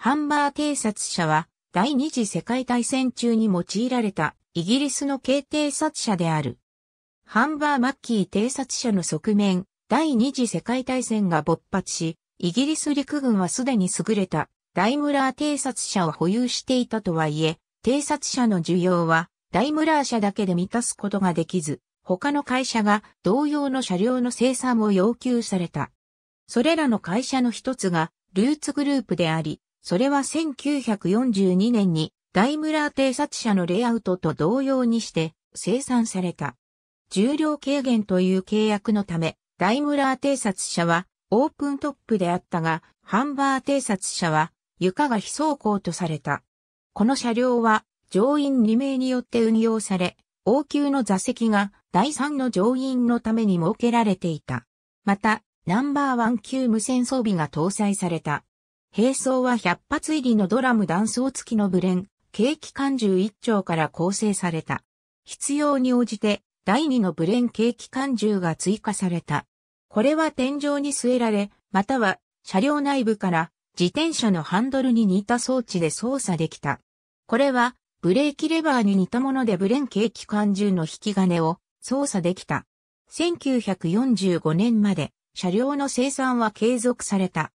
ハンバー偵察車は第二次世界大戦中に用いられたイギリスの軽偵察車である。ハンバー・マッキー偵察車の側面、第二次世界大戦が勃発し、イギリス陸軍はすでに優れたダイムラー偵察車を保有していたとはいえ、偵察車の需要はダイムラー車だけで満たすことができず、他の会社が同様の車両の生産を要求された。それらの会社の一つがルーツグループであり、それは1942年にダイムラー偵察車のレイアウトと同様にして生産された。重量軽減という契約のため、ダイムラー偵察車はオープントップであったが、ハンバー偵察車は床が非走行とされた。この車両は乗員2名によって運用され、応急の座席が第3の乗員のために設けられていた。また、ナンバーワン級無線装備が搭載された。並走は100発入りのドラム断層付きのブレン、軽機関銃1丁から構成された。必要に応じて第2のブレン軽機関銃が追加された。これは天井に据えられ、または車両内部から自転車のハンドルに似た装置で操作できた。これはブレーキレバーに似たものでブレン軽機関銃の引き金を操作できた。1945年まで車両の生産は継続された。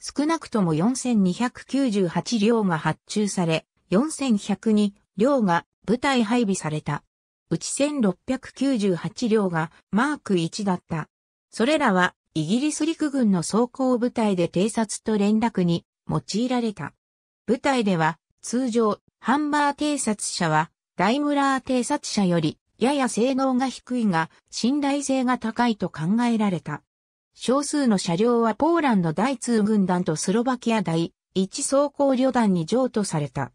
少なくとも4298両が発注され、4102両が部隊配備された。うち1698両がマーク1だった。それらはイギリス陸軍の装甲部隊で偵察と連絡に用いられた。部隊では通常ハンマー偵察車はダイムラー偵察車よりやや性能が低いが信頼性が高いと考えられた。少数の車両はポーランド第2軍団とスロバキア第1装甲旅団に譲渡された。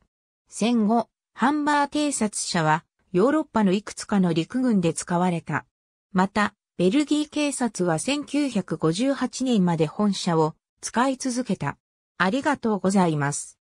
戦後、ハンマー偵察車はヨーロッパのいくつかの陸軍で使われた。また、ベルギー警察は1958年まで本社を使い続けた。ありがとうございます。